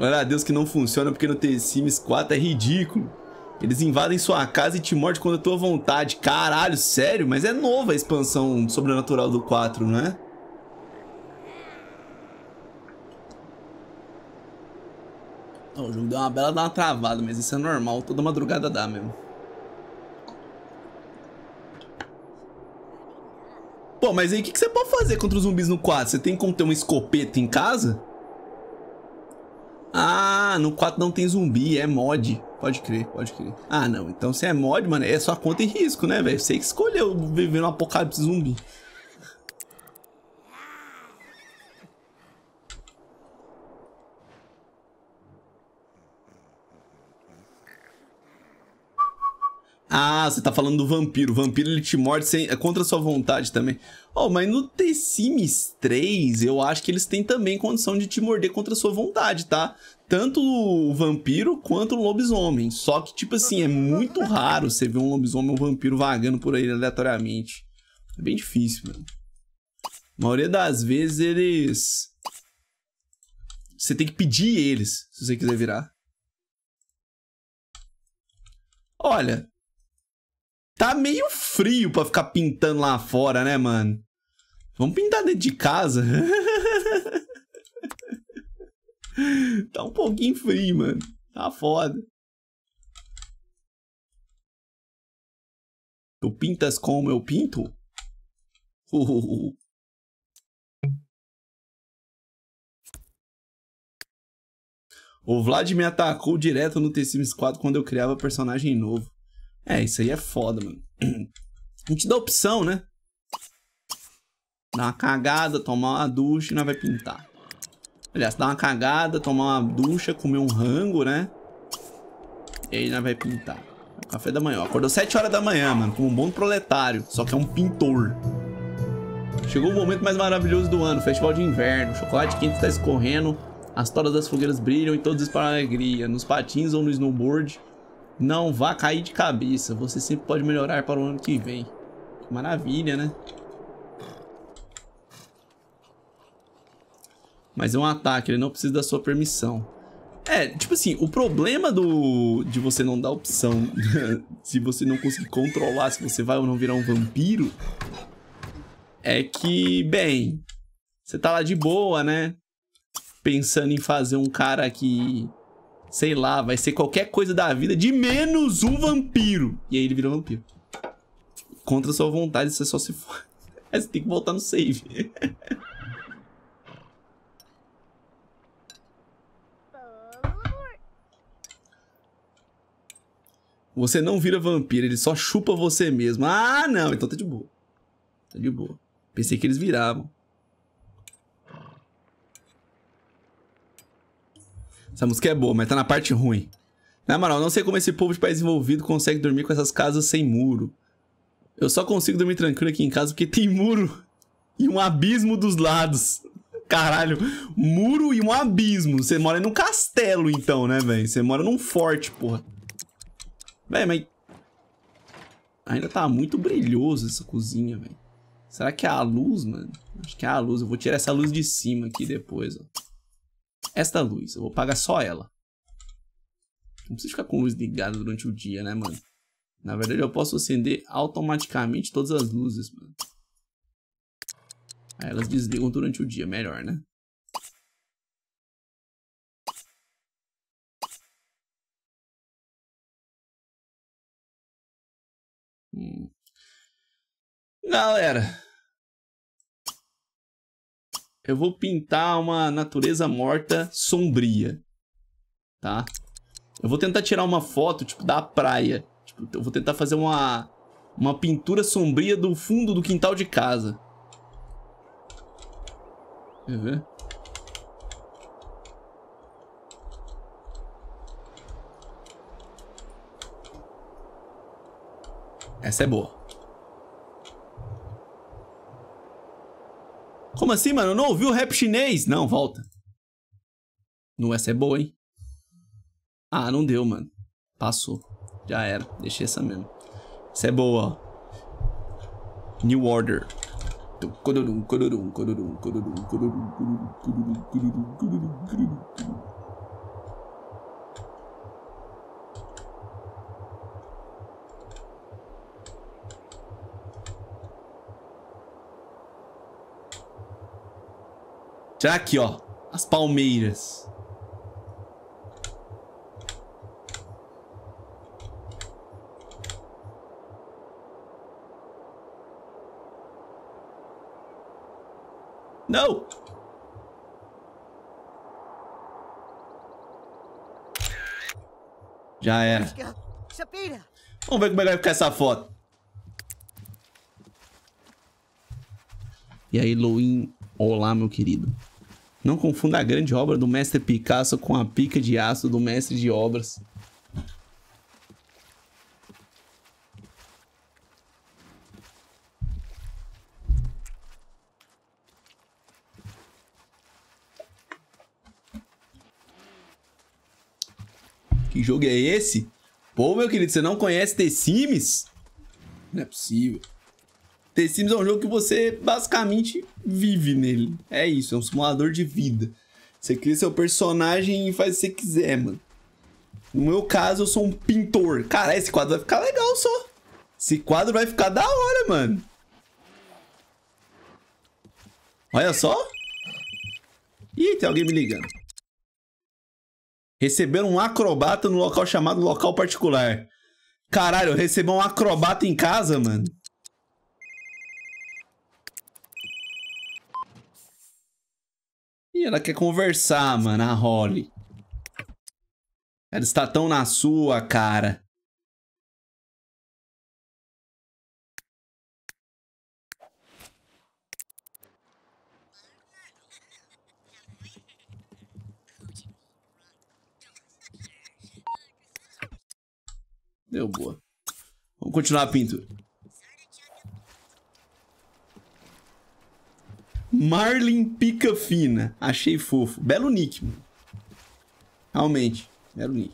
Glória a Deus que não funciona porque no The Sims 4 é ridículo. Eles invadem sua casa e te mordem quando a é tua vontade. Caralho, sério? Mas é nova a expansão sobrenatural do 4, né? não é? Oh, o jogo deu uma bela dá uma travada, mas isso é normal. Toda madrugada dá mesmo. Pô, mas aí o que, que você pode fazer contra os zumbis no 4? Você tem como ter uma escopeta em casa? Ah, no 4 não tem zumbi, é mod. Pode crer, pode crer. Ah, não. Então se é mod, mano, é sua conta e risco, né, velho? Você que escolheu viver no apocalipse zumbi. Ah, você tá falando do vampiro. O vampiro ele te morde sem, é contra sua vontade também. Oh, mas no The Sims 3, eu acho que eles têm também condição de te morder contra sua vontade, tá? tanto o vampiro quanto o lobisomem. Só que, tipo assim, é muito raro você ver um lobisomem ou um vampiro vagando por aí aleatoriamente. É bem difícil, mano. A maioria das vezes eles... Você tem que pedir eles, se você quiser virar. Olha, tá meio frio pra ficar pintando lá fora, né, mano? Vamos pintar dentro de casa. tá um pouquinho frio, mano. Tá foda. Tu pintas como eu pinto? O Vlad me atacou direto no The Sims 4 quando eu criava personagem novo. É, isso aí é foda, mano. A gente dá opção, né? dá uma cagada, tomar uma ducha e nós vai pintar. Aliás, dar uma cagada, tomar uma ducha, comer um rango, né? E aí nós vai pintar. Café da manhã. Acordou 7 horas da manhã, mano. Como um bom proletário. Só que é um pintor. Chegou o momento mais maravilhoso do ano. Festival de inverno. O chocolate quente está escorrendo. As toras das fogueiras brilham e todos disparam alegria. Nos patins ou no snowboard. Não vá cair de cabeça. Você sempre pode melhorar para o ano que vem. Que maravilha, né? Mas é um ataque, ele não precisa da sua permissão. É, tipo assim, o problema do de você não dar opção, se você não conseguir controlar se você vai ou não virar um vampiro, é que, bem, você tá lá de boa, né? Pensando em fazer um cara que, sei lá, vai ser qualquer coisa da vida, de menos um vampiro. E aí ele vira um vampiro. Contra sua vontade, você só se for. Aí você tem que voltar no save. Você não vira vampiro, ele só chupa você mesmo. Ah, não, então tá de boa. Tá de boa. Pensei que eles viravam. Essa música é boa, mas tá na parte ruim. Na moral, não sei como esse povo de país envolvido consegue dormir com essas casas sem muro. Eu só consigo dormir tranquilo aqui em casa porque tem muro e um abismo dos lados. Caralho, muro e um abismo. Você mora num castelo então, né, velho? Você mora num forte, porra. Véi, mas... Ainda tá muito brilhoso essa cozinha, velho. Será que é a luz, mano? Acho que é a luz. Eu vou tirar essa luz de cima aqui depois, ó. Esta luz. Eu vou pagar só ela. Não precisa ficar com luz ligada durante o dia, né, mano? Na verdade, eu posso acender automaticamente todas as luzes, mano. Aí elas desligam durante o dia. Melhor, né? Hum. Galera. Eu vou pintar uma natureza morta sombria. Tá? Eu vou tentar tirar uma foto, tipo, da praia. Tipo, eu vou tentar fazer uma, uma pintura sombria do fundo do quintal de casa. Quer ver? Essa é boa. Como assim, mano? Eu não ouvi o rap chinês? Não, volta. Não, essa é boa, hein? Ah, não deu, mano. Passou. Já era. Deixei essa mesmo. Essa é boa, ó. New Order. Codurum, codurum, codurum, codurum, codurum, codurum, codurum, codurum, codurum, codurum, codurum. Já aqui, ó. As palmeiras. Não! Já era. Vamos ver como é que vai ficar essa foto. E aí, Loin, olá, meu querido. Não confunda a grande obra do mestre Picasso com a pica de aço do mestre de obras. Que jogo é esse? Pô, meu querido, você não conhece The Sims? Não é possível. The Sims é um jogo que você basicamente vive nele. É isso, é um simulador de vida. Você cria seu personagem e faz o que você quiser, mano. No meu caso, eu sou um pintor. Cara, esse quadro vai ficar legal só. Esse quadro vai ficar da hora, mano. Olha só. Ih, tem alguém me ligando. Receberam um acrobata no local chamado local particular. Caralho, eu recebi um acrobata em casa, mano. ela quer conversar, mano, a Holly. Ela está tão na sua, cara. Deu boa. Vamos continuar a pintura. Marlin Pica Fina. Achei fofo. Belo nick, mano. Realmente, belo nick.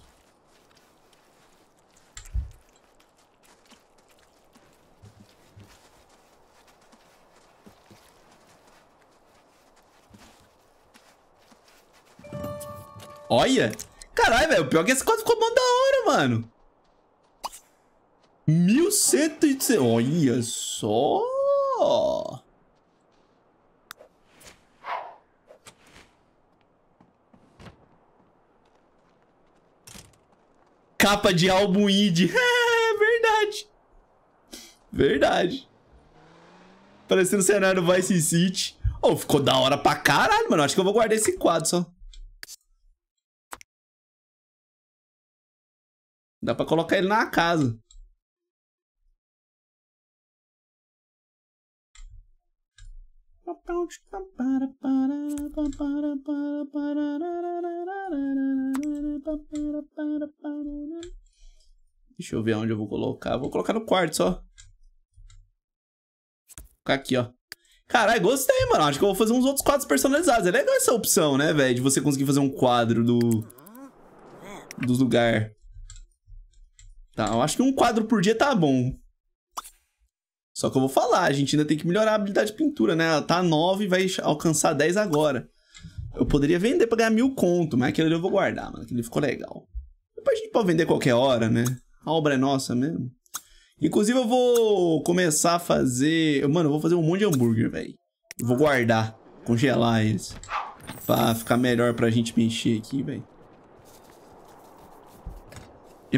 Olha! Caralho, velho. O pior é que esse quadro ficou bom da hora, mano. 1.116... Olha só! Capa de álbum indie. É, verdade. Verdade. Parecendo o cenário do Vice City. Oh, ficou da hora pra caralho, mano. Acho que eu vou guardar esse quadro só. Dá pra colocar ele na casa. Deixa eu ver onde eu vou colocar. Vou colocar no quarto só. Ficar aqui, ó. Caralho, gostei, mano. Acho que eu vou fazer uns outros quadros personalizados. É legal essa opção, né, velho? De você conseguir fazer um quadro do... Do lugar. Tá, eu acho que um quadro por dia tá bom. Só que eu vou falar, a gente ainda tem que melhorar a habilidade de pintura, né? Ela tá 9 e vai alcançar 10 agora. Eu poderia vender pra ganhar mil conto, mas aquele eu vou guardar, mano. Aquele ficou legal. Depois a gente pode vender qualquer hora, né? A obra é nossa mesmo. Inclusive, eu vou começar a fazer. Mano, eu vou fazer um monte de hambúrguer, velho. Vou guardar, congelar eles. Pra ficar melhor pra gente mexer aqui, velho.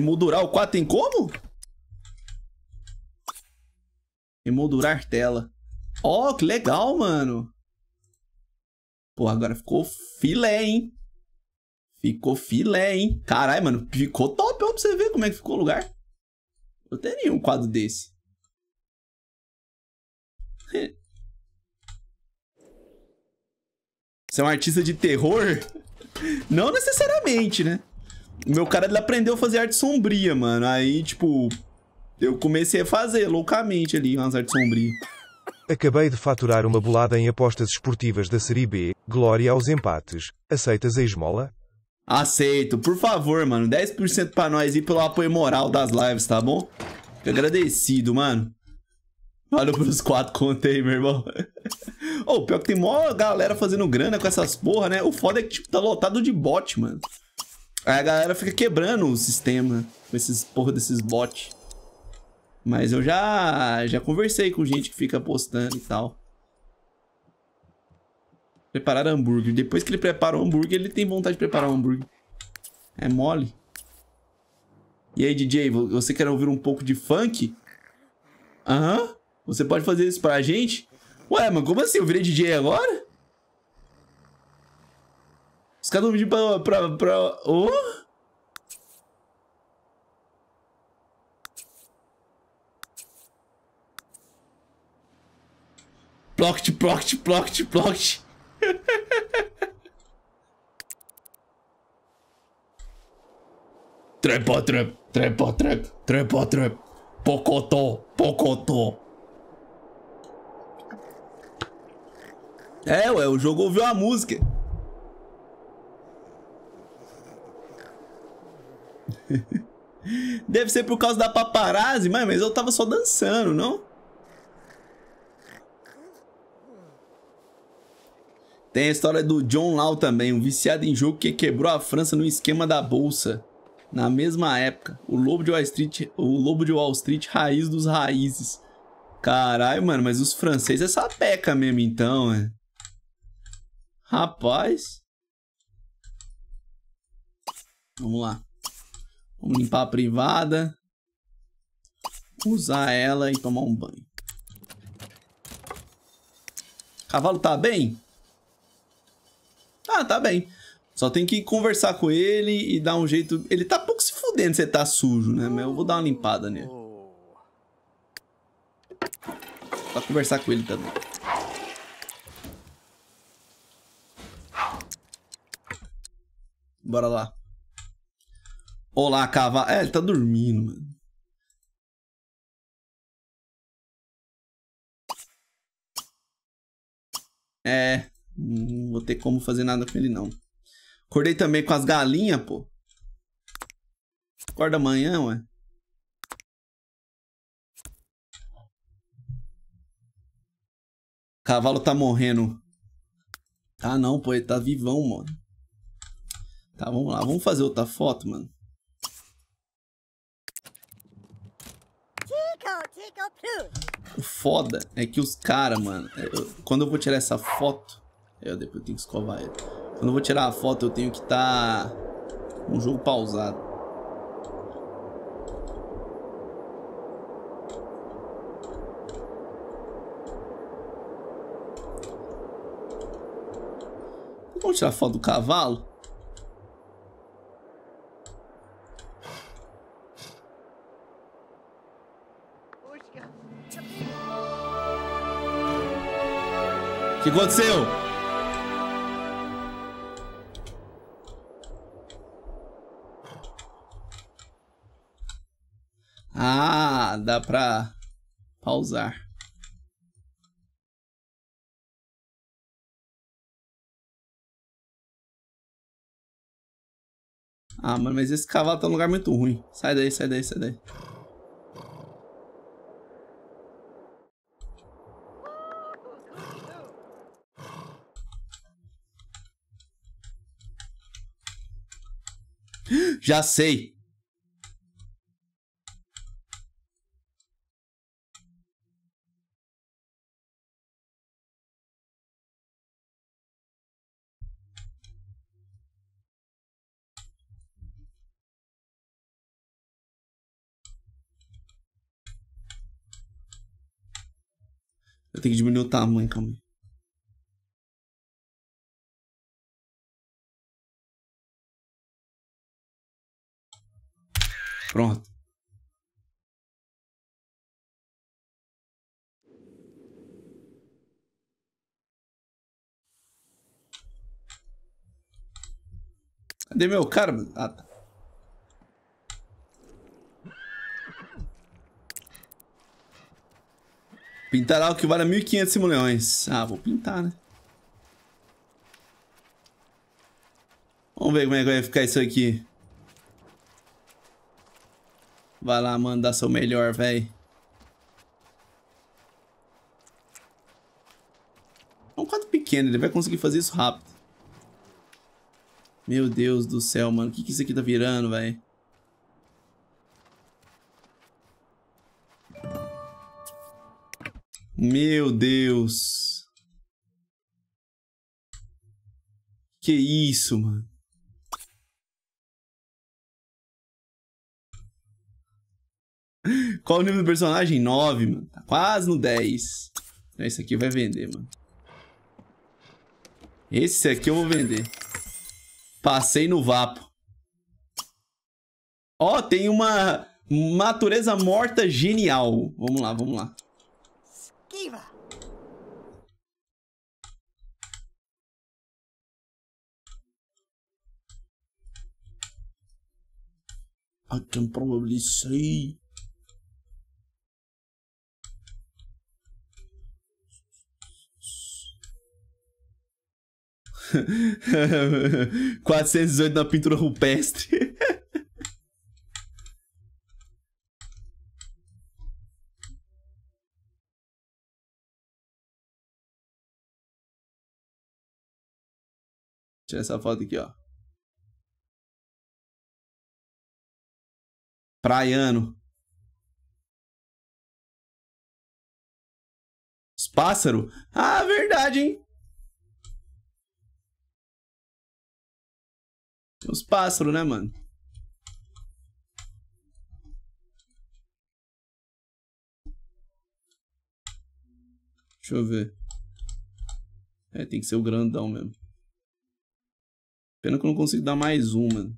moldurar o 4 tem como? Emoldurar tela. Ó, oh, que legal, mano. Pô, agora ficou filé, hein? Ficou filé, hein? Caralho, mano, ficou top, ó, pra você ver como é que ficou o lugar. Eu teria um quadro desse. Você é um artista de terror? Não necessariamente, né? O meu cara, ele aprendeu a fazer arte sombria, mano. Aí, tipo, eu comecei a fazer loucamente ali umas artes sombrias. Acabei de faturar uma bolada em apostas esportivas da Série B. Glória aos empates. Aceitas a esmola? Aceito. Por favor, mano. 10% pra nós ir pelo apoio moral das lives, tá bom? Fico agradecido, mano. Valeu pelos quatro contos aí, meu irmão. Ô, oh, pior que tem mó galera fazendo grana com essas porra, né? O foda é que, tipo, tá lotado de bot, mano. Aí a galera fica quebrando o sistema com esses porra desses bots. Mas eu já, já conversei com gente que fica postando e tal. Preparar hambúrguer. Depois que ele prepara o hambúrguer, ele tem vontade de preparar o hambúrguer. É mole. E aí, DJ, você quer ouvir um pouco de funk? Aham. Uhum. Você pode fazer isso pra gente? Ué, mas como assim? Eu virei DJ agora? Os caras não pedir pra... pra, pra... Oh? Ploct, ploct, ploct, ploct. trepa, trep, trepa, trep, trepa, trep. Pocotó, pocotó. É, ué, o jogo ouviu a música. Deve ser por causa da paparazzi, mas, mas eu tava só dançando, não? Tem a história do John Lau também, um viciado em jogo que quebrou a França no esquema da bolsa. Na mesma época, o Lobo de Wall Street, o Lobo de Wall Street, raiz dos raízes. Caralho, mano, mas os franceses é sapeca mesmo então, é. Rapaz. Vamos lá. Vamos limpar a privada. Usar ela e tomar um banho. Cavalo tá bem? Ah, tá bem. Só tem que conversar com ele e dar um jeito. Ele tá pouco se fudendo se ele tá sujo, né? Mas eu vou dar uma limpada nele. Pra conversar com ele também. Bora lá. Olá, cavalo. É, ele tá dormindo, mano. É ter como fazer nada com ele, não. Acordei também com as galinhas, pô. Acorda amanhã, ué. Cavalo tá morrendo. Tá não, pô, ele tá vivão, mano. Tá, vamos lá. Vamos fazer outra foto, mano. O foda é que os caras, mano... Eu, quando eu vou tirar essa foto... É, eu depois tenho que escovar ele. Quando eu vou tirar a foto, eu tenho que estar tá um jogo pausado. Vamos tirar foto do cavalo? O que aconteceu? dá pra pausar. Ah, mano, mas esse cavalo tá num lugar muito ruim. Sai daí, sai daí, sai daí. Já sei. Eu tenho que diminuir o tamanho, calma Pronto. Cadê meu cara? Ah, tá. Pintar algo que vale 1.500 simoleões. Ah, vou pintar, né? Vamos ver como é que vai ficar isso aqui. Vai lá, mano, seu melhor, velho. É um quadro pequeno, ele vai conseguir fazer isso rápido. Meu Deus do céu, mano. O que, que isso aqui tá virando, velho? Meu Deus. Que isso, mano. Qual o nível do personagem? 9, mano. Tá quase no 10. Esse aqui vai vender, mano. Esse aqui eu vou vender. Passei no vapo. Ó, oh, tem uma natureza morta genial. Vamos lá, vamos lá. Viva! I can probably quatrocentos e oito na pintura rupestre. Tirar essa foto aqui, ó. Praiano. Os pássaros? Ah, verdade, hein? Os pássaros, né, mano? Deixa eu ver. É, tem que ser o grandão mesmo. Pena que eu não consigo dar mais uma.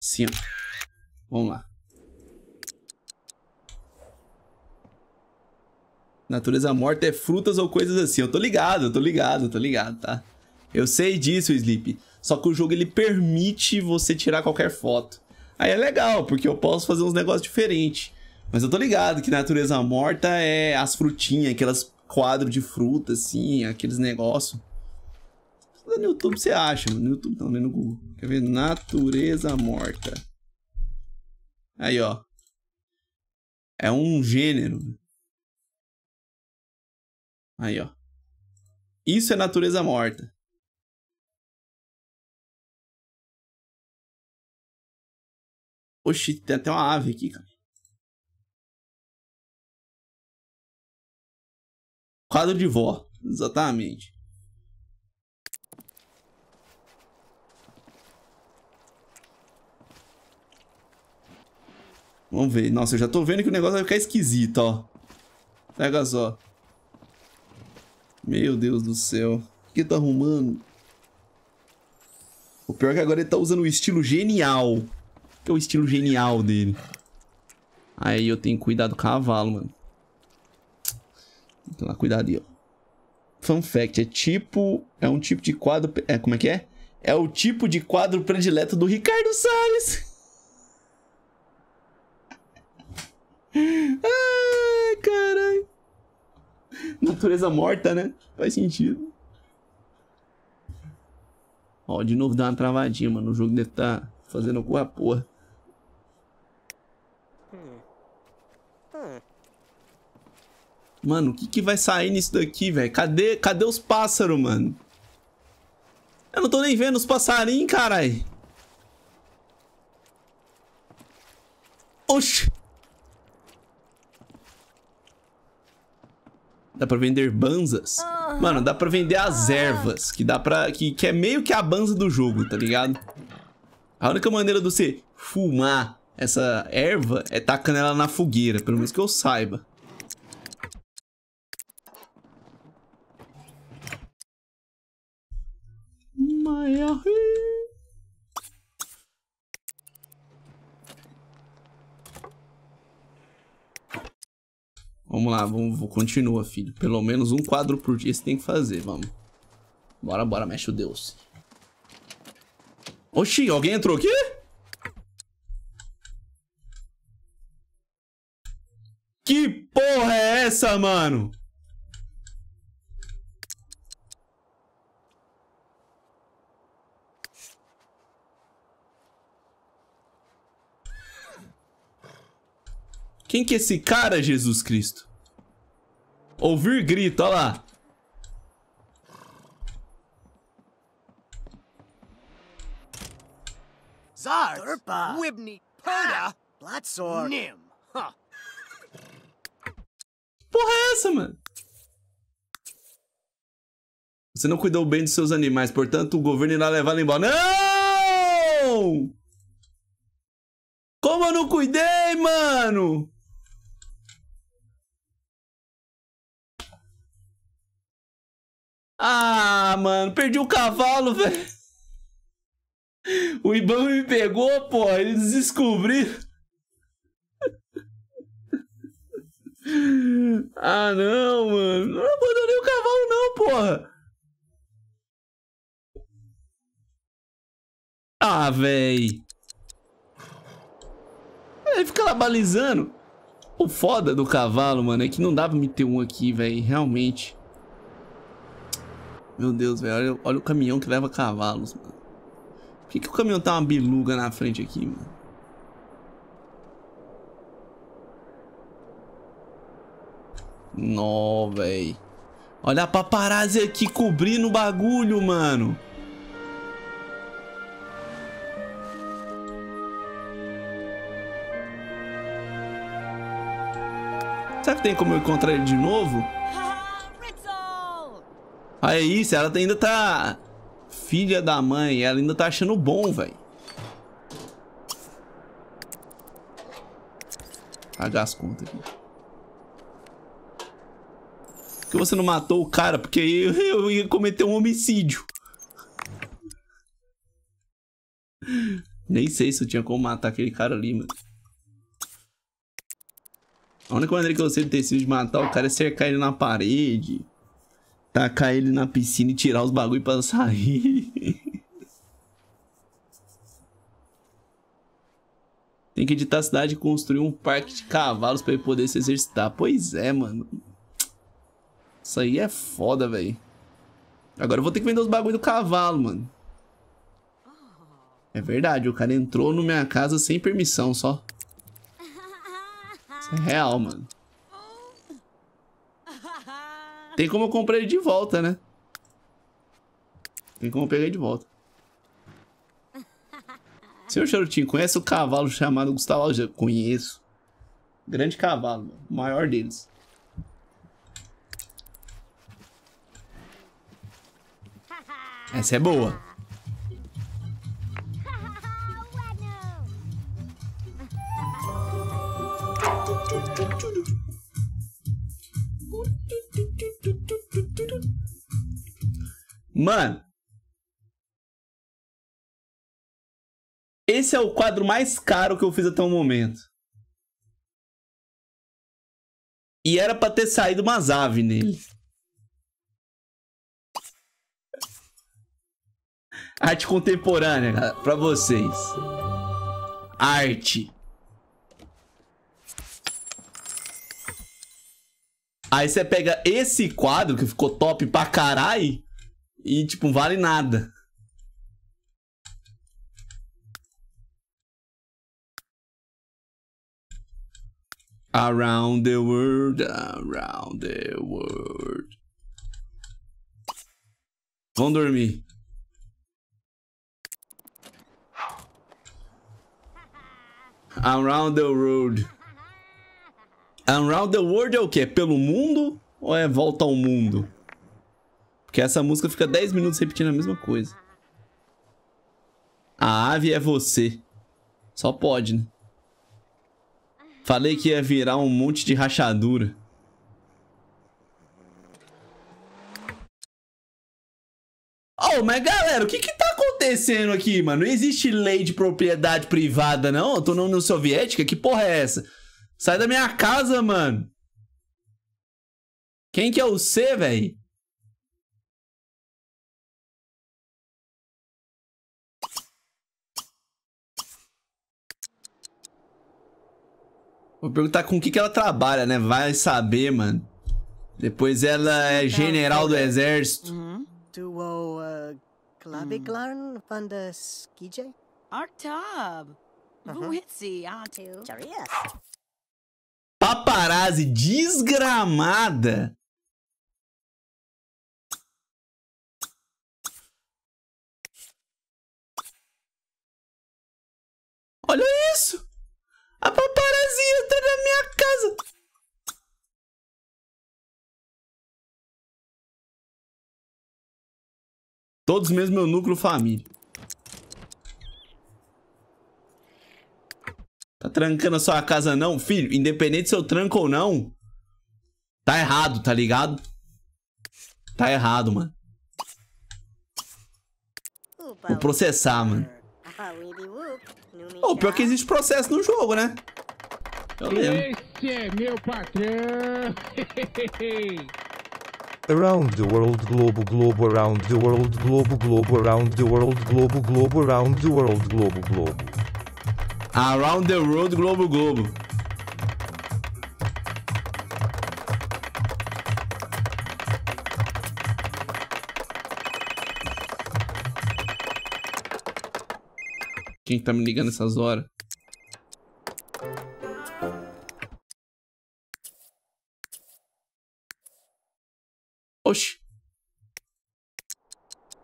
Sim. Vamos lá. Natureza morta é frutas ou coisas assim. Eu tô ligado, eu tô ligado, eu tô ligado, tá? Eu sei disso, Sleep. Só que o jogo ele permite você tirar qualquer foto. Aí é legal, porque eu posso fazer uns negócios diferentes. Mas eu tô ligado que natureza morta é as frutinhas, aquelas quadros de fruta, assim, aqueles negócios. No YouTube você acha, mano. No YouTube não, nem né? no Google. Quer ver? Natureza morta. Aí, ó. É um gênero. Aí, ó. Isso é natureza morta. Oxi, tem até uma ave aqui, cara. Quadro de vó, exatamente. Vamos ver. Nossa, eu já tô vendo que o negócio vai ficar esquisito, ó. Pega só. Meu Deus do céu. O que tá arrumando? O pior é que agora ele tá usando o estilo genial. Que é o estilo genial dele. Aí eu tenho que cuidar do cavalo, mano. Tem lá, ó. Fun fact, é tipo... É um tipo de quadro... É, como é que é? É o tipo de quadro predileto do Ricardo Salles. Ai, caralho. Natureza morta, né? Faz sentido. Ó, de novo dá uma travadinha, mano. O jogo deve estar tá fazendo alguma porra. Mano, o que, que vai sair nisso daqui, velho? Cadê, cadê os pássaros, mano? Eu não tô nem vendo os passarinhos, carai. Oxi. Dá pra vender banzas? Mano, dá pra vender as ah. ervas, que dá para, Que, que é meio que a banza do jogo, tá ligado? A única maneira de você fumar essa erva é tacando ela na fogueira, pelo menos que eu saiba. Vamos lá, vamos, continua, filho. Pelo menos um quadro por dia você tem que fazer, vamos. Bora, bora, mexe o Deus. Oxi, alguém entrou aqui? Que porra é essa, mano? Quem que é esse cara, Jesus Cristo? Ouvir grito, olha lá. Zars, Urpa, Wibni, Perda, ah, Blatzor, Nim. Porra é essa, mano? Você não cuidou bem dos seus animais, portanto o governo irá levá-lo embora. Não! Como eu não cuidei, mano? Ah, mano, perdi o cavalo, velho. O Ibama me pegou, pô, eles descobriram. Ah, não, mano. Não abandonei o cavalo, não, porra. Ah, velho. Ele fica lá balizando. O foda do cavalo, mano, é que não dá pra ter um aqui, velho. Realmente. Meu Deus, velho. Olha, olha, o caminhão que leva cavalos, mano. Por que, que o caminhão tá uma biluga na frente aqui, mano? Nó, velho. Olha a paparazzi aqui cobrindo o bagulho, mano. Será que tem como eu encontrar ele de novo? Olha isso, ela ainda tá... Filha da mãe, ela ainda tá achando bom, velho. Pagar as contas aqui. Por que você não matou o cara? Porque eu, eu ia cometer um homicídio. Nem sei se eu tinha como matar aquele cara ali, mano. A única maneira que eu sei de ter sido de matar o cara é cercar ele na parede tacar ele na piscina e tirar os bagulho pra sair. Tem que editar a cidade e construir um parque de cavalos pra ele poder se exercitar. Pois é, mano. Isso aí é foda, velho. Agora eu vou ter que vender os bagulho do cavalo, mano. É verdade, o cara entrou na minha casa sem permissão, só. Isso é real, mano. Tem como eu comprar ele de volta, né? Tem como eu pegar ele de volta. Senhor Charutinho, conhece o cavalo chamado Gustavo Já Conheço. Grande cavalo, o maior deles. Essa é boa. Mano. Esse é o quadro mais caro que eu fiz até o momento. E era pra ter saído umas aves nele. Arte contemporânea, cara, pra vocês. Arte. Aí você pega esse quadro que ficou top pra carai e, tipo, vale nada. Around the world, around the world. Vão dormir. Around the world. Around the world é o quê? É pelo mundo ou é volta ao mundo? Que essa música fica 10 minutos repetindo a mesma coisa. A ave é você. Só pode, né? Falei que ia virar um monte de rachadura. Oh, mas galera, o que que tá acontecendo aqui, mano? Não existe lei de propriedade privada, não? Eu tô na União Soviética? Que porra é essa? Sai da minha casa, mano. Quem que é o C, velho? Vou perguntar com o que, que ela trabalha, né? Vai saber, mano. Depois ela é general do exército. Uhum. Uh, hum. Paparazzi desgramada. Olha isso! A paparazzi! casinha, tá na minha casa. Todos mesmo meu núcleo família. Tá trancando a sua casa não, filho? Independente se eu tranco ou não, tá errado, tá ligado? Tá errado, mano. Vou processar, mano. Oh, pior que existe processo no jogo, né? Esse é meu patrão. Around the World Globo Globo Around the World Globo Globo Around the World Globo Globo Around the World Globo Globo Around the World Globo Globo Quem tá me ligando essas horas?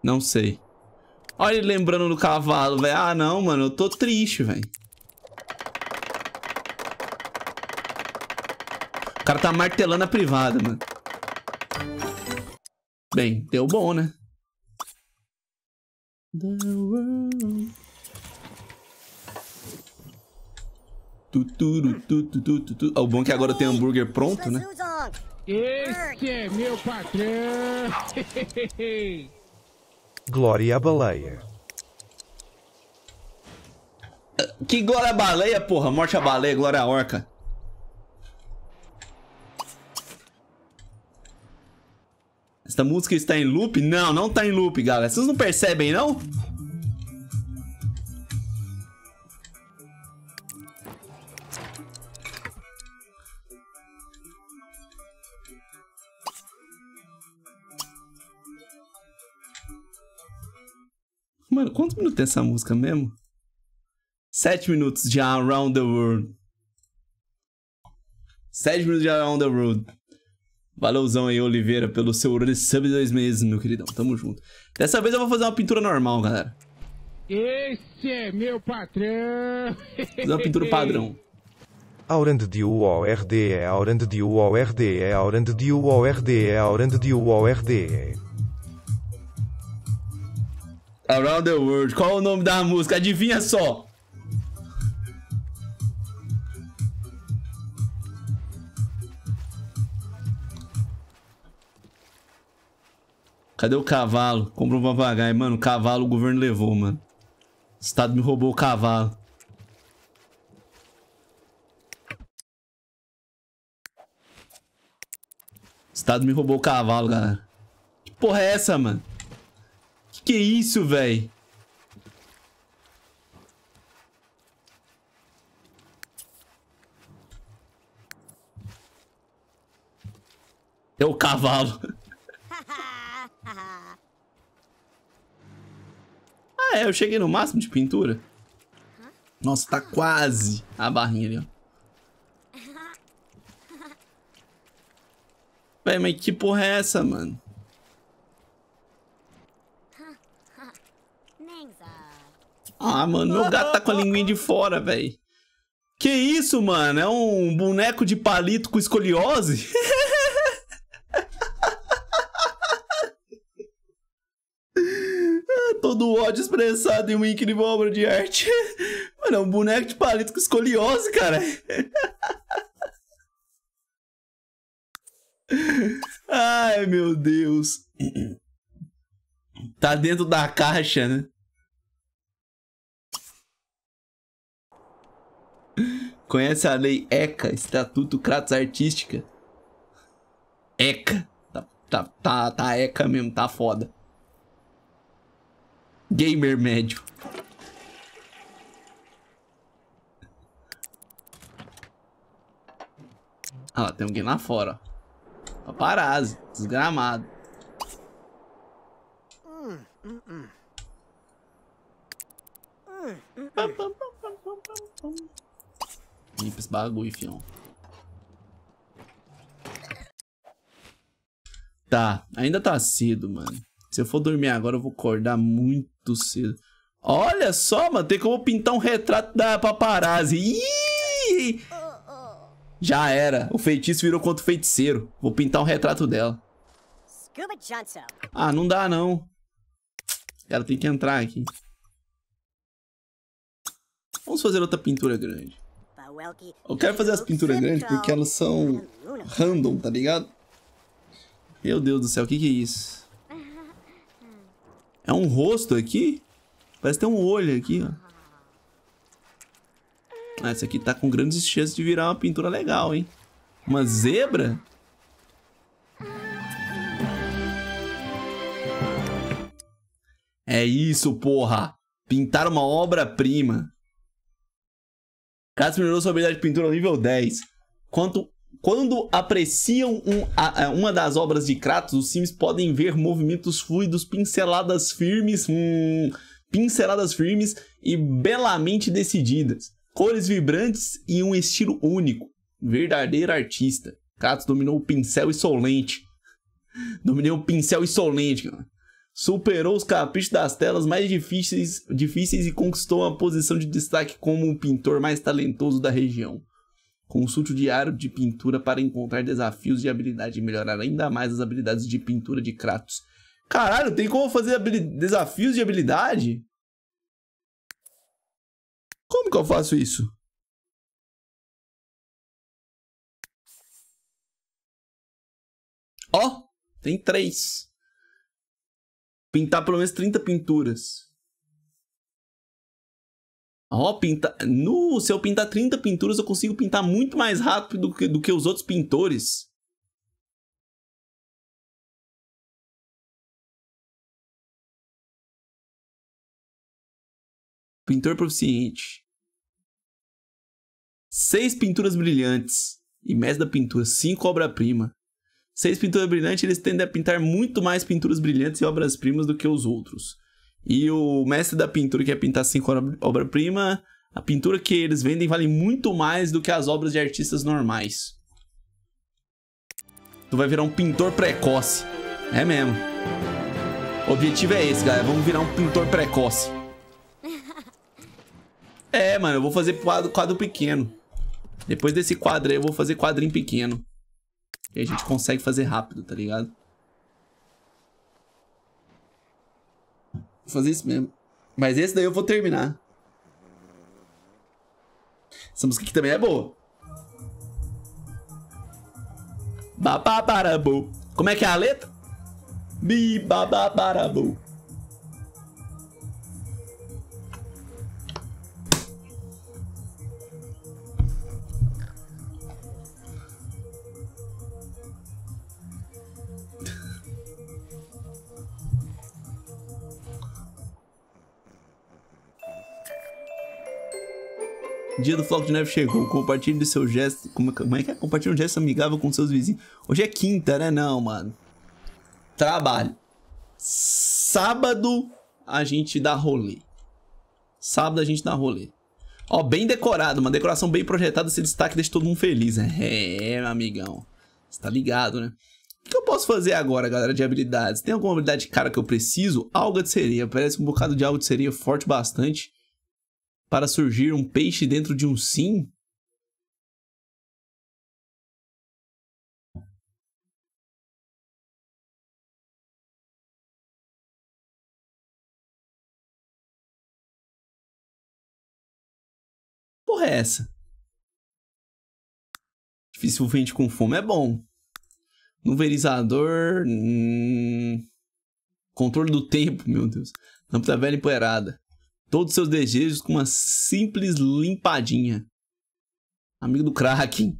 Não sei. Olha ele lembrando do cavalo, velho. Ah, não, mano. Eu tô triste, velho. O cara tá martelando a privada, mano. Bem, deu bom, né? O bom é que agora tem hambúrguer pronto, né? Esse é meu patrão! Glória à baleia. Que glória à baleia, porra. Morte à baleia, glória à orca. Esta música está em loop? Não, não está em loop, galera. Vocês não percebem, não? minutos. Quantos minutos tem essa música mesmo? Sete minutos de Around the World. Sete minutos de Around the World. Valeuzão aí, Oliveira, pelo seu sub dois meses, meu queridão. Tamo junto. Dessa vez eu vou fazer uma pintura normal, galera. Esse é meu patrão. Fazer uma pintura padrão. Aurand de é Aurand de é Aurand de é Aurand de UORDE. Around the World. Qual é o nome da música? Adivinha só. Cadê o cavalo? Comprou um papagaio. Mano, o cavalo o governo levou, mano. O Estado me roubou o cavalo. O Estado me roubou o cavalo, galera. Que porra é essa, mano? que isso, velho? É o cavalo. ah, é. Eu cheguei no máximo de pintura. Nossa, tá quase a barrinha ali, ó. Véi, mas que porra é essa, mano? Ah, mano, meu gato tá com a linguinha de fora, velho. Que isso, mano? É um boneco de palito com escoliose? Todo ódio expressado em uma incrível obra de arte. Mano, é um boneco de palito com escoliose, cara. Ai, meu Deus. Tá dentro da caixa, né? Conhece a lei ECA, Estatuto Kratos Artística? ECA. Tá, tá, tá, tá ECA mesmo, tá foda. Gamer médio. Ah, lá, tem alguém lá fora, ó. Paparazzi, desgramado. Hum, hum, hum. Hum, hum, hum aqui pra esse bagulho, fião. Tá, ainda tá cedo, mano. Se eu for dormir agora, eu vou acordar muito cedo. Olha só, mano, tem como pintar um retrato da paparazzi. Ih! Já era. O feitiço virou contra o feiticeiro. Vou pintar um retrato dela. Ah, não dá, não. Ela tem que entrar aqui. Vamos fazer outra pintura grande. Eu quero fazer as pinturas grandes porque tá elas são random, tá ligado? Meu Deus do céu, o que, que é isso? É um rosto aqui? Parece ter um olho aqui, ó. Ah, esse aqui tá com grandes chances de virar uma pintura legal, hein? Uma zebra? É isso, porra! Pintar uma obra-prima. Katz melhorou sua habilidade de pintura ao nível 10. Quanto, quando apreciam um, a, é, uma das obras de Kratos, os Sims podem ver movimentos fluidos, pinceladas firmes, hum, pinceladas firmes e belamente decididas, cores vibrantes e um estilo único. Verdadeiro artista. Kratos dominou o pincel e Dominei o pincel e cara superou os caprichos das telas mais difíceis, difíceis e conquistou uma posição de destaque como o pintor mais talentoso da região. Consulte o diário de pintura para encontrar desafios de habilidade e melhorar ainda mais as habilidades de pintura de Kratos. Caralho, tem como fazer desafios de habilidade? Como que eu faço isso? Ó, oh, tem três pintar pelo menos 30 pinturas. Ó, oh, pintar. No, se eu pintar 30 pinturas, eu consigo pintar muito mais rápido do que, do que os outros pintores. Pintor proficiente. Seis pinturas brilhantes e mestre da pintura, cinco obra-prima. Seis Pinturas Brilhantes, eles tendem a pintar muito mais pinturas brilhantes e obras-primas do que os outros. E o mestre da pintura que é pintar cinco obra-prima, a pintura que eles vendem vale muito mais do que as obras de artistas normais. Tu vai virar um pintor precoce. É mesmo. O objetivo é esse, galera. Vamos virar um pintor precoce. É, mano, eu vou fazer quadro, quadro pequeno. Depois desse quadro aí, eu vou fazer quadrinho pequeno. E a gente consegue fazer rápido, tá ligado? Vou fazer isso mesmo. Mas esse daí eu vou terminar. Essa música aqui também é boa. Bababarabu. Como é que é a letra? Bibababarabu. dia do Floco de Neve chegou. Compartilhe seu gesto. Como, é como é que é? Compartilhe um gesto amigável com seus vizinhos. Hoje é quinta, né? Não, mano. Trabalho. Sábado a gente dá rolê. Sábado a gente dá rolê. Ó, bem decorado, uma decoração bem projetada, esse destaque deixa todo mundo feliz, né? É, meu amigão. Você tá ligado, né? O que eu posso fazer agora, galera, de habilidades? Tem alguma habilidade cara que eu preciso? Alga de sereia. Parece um bocado de alga de sereia forte bastante para surgir um peixe dentro de um sim? Porra é essa? vende com fome é bom. Nuverizador. Hum... Controle do tempo, meu Deus. Lâmpada velha empoeirada todos os seus desejos com uma simples limpadinha. Amigo do Kraken.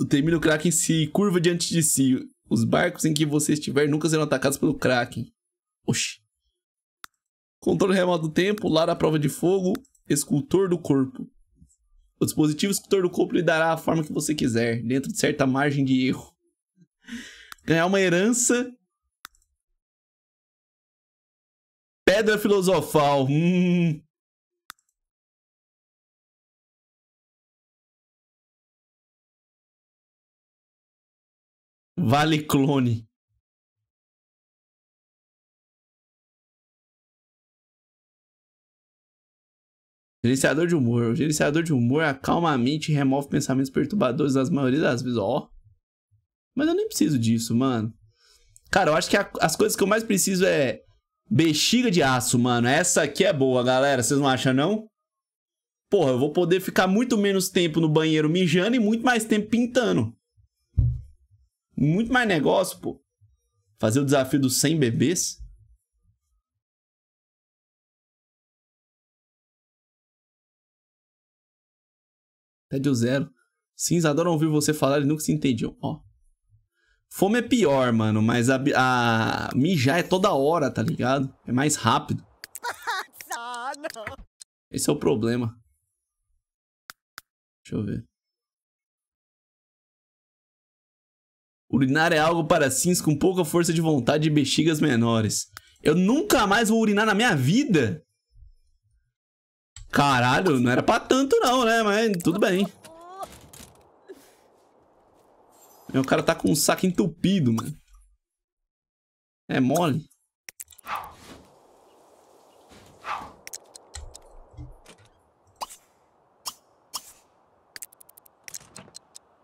O termino Kraken se curva diante de si. Os barcos em que você estiver nunca serão atacados pelo Kraken. Oxi. Controle remoto do tempo, lar a prova de fogo, escultor do corpo. O dispositivo escultor do corpo lhe dará a forma que você quiser, dentro de certa margem de erro. Ganhar uma herança Pedra filosofal. Hum. Vale clone. Gerenciador de humor. O gerenciador de humor acalma a mente e remove pensamentos perturbadores nas maioria das vezes. Ó. Oh. Mas eu nem preciso disso, mano. Cara, eu acho que a, as coisas que eu mais preciso é Bexiga de aço, mano. Essa aqui é boa, galera. Vocês não acham, não? Porra, eu vou poder ficar muito menos tempo no banheiro mijando e muito mais tempo pintando. Muito mais negócio, pô. Fazer o desafio dos 100 bebês? deu zero. Sims adoram ouvir você falar e nunca se entendiam. Ó. Fome é pior, mano, mas a, a mijar é toda hora, tá ligado? É mais rápido. Esse é o problema. Deixa eu ver. Urinar é algo para sims com pouca força de vontade e bexigas menores. Eu nunca mais vou urinar na minha vida. Caralho, não era pra tanto não, né? Mas tudo bem. O cara tá com um saco entupido, mano. É mole.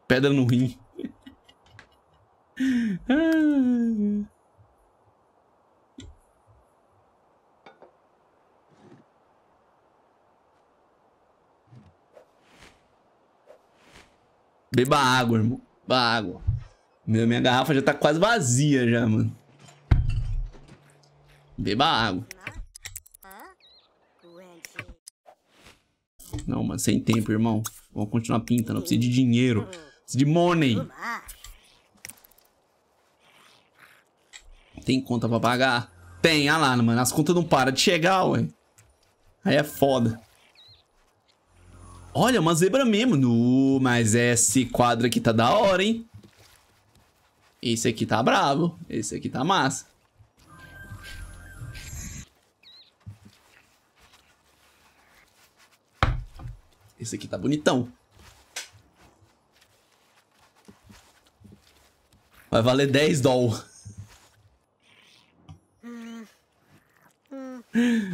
Pedra no rim. Beba água, irmão água. Meu, minha garrafa já tá quase vazia já, mano. Beba água. Não, mano, sem tempo, irmão. Vamos continuar pintando. Eu preciso de dinheiro. Preciso de money. Tem conta pra pagar? Tem, olha lá, mano. As contas não param de chegar, ué. Aí é foda. Olha, uma zebra mesmo. No, mas esse quadro aqui tá da hora, hein? Esse aqui tá bravo. Esse aqui tá massa. Esse aqui tá bonitão. Vai valer 10 doll. Hum.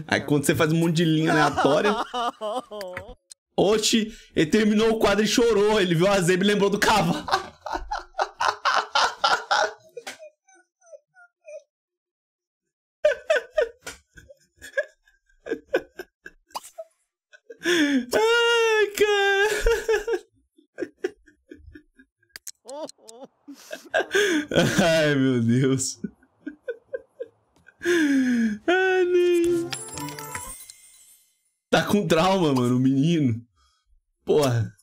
Aí quando você faz um monte de linha aleatória... Oxi, ele terminou o quadro e chorou. Ele viu a zebra e lembrou do cavalo. Ai, cara. Ai, meu Deus. Ai, nem... Tá com trauma, mano, o menino. Porra.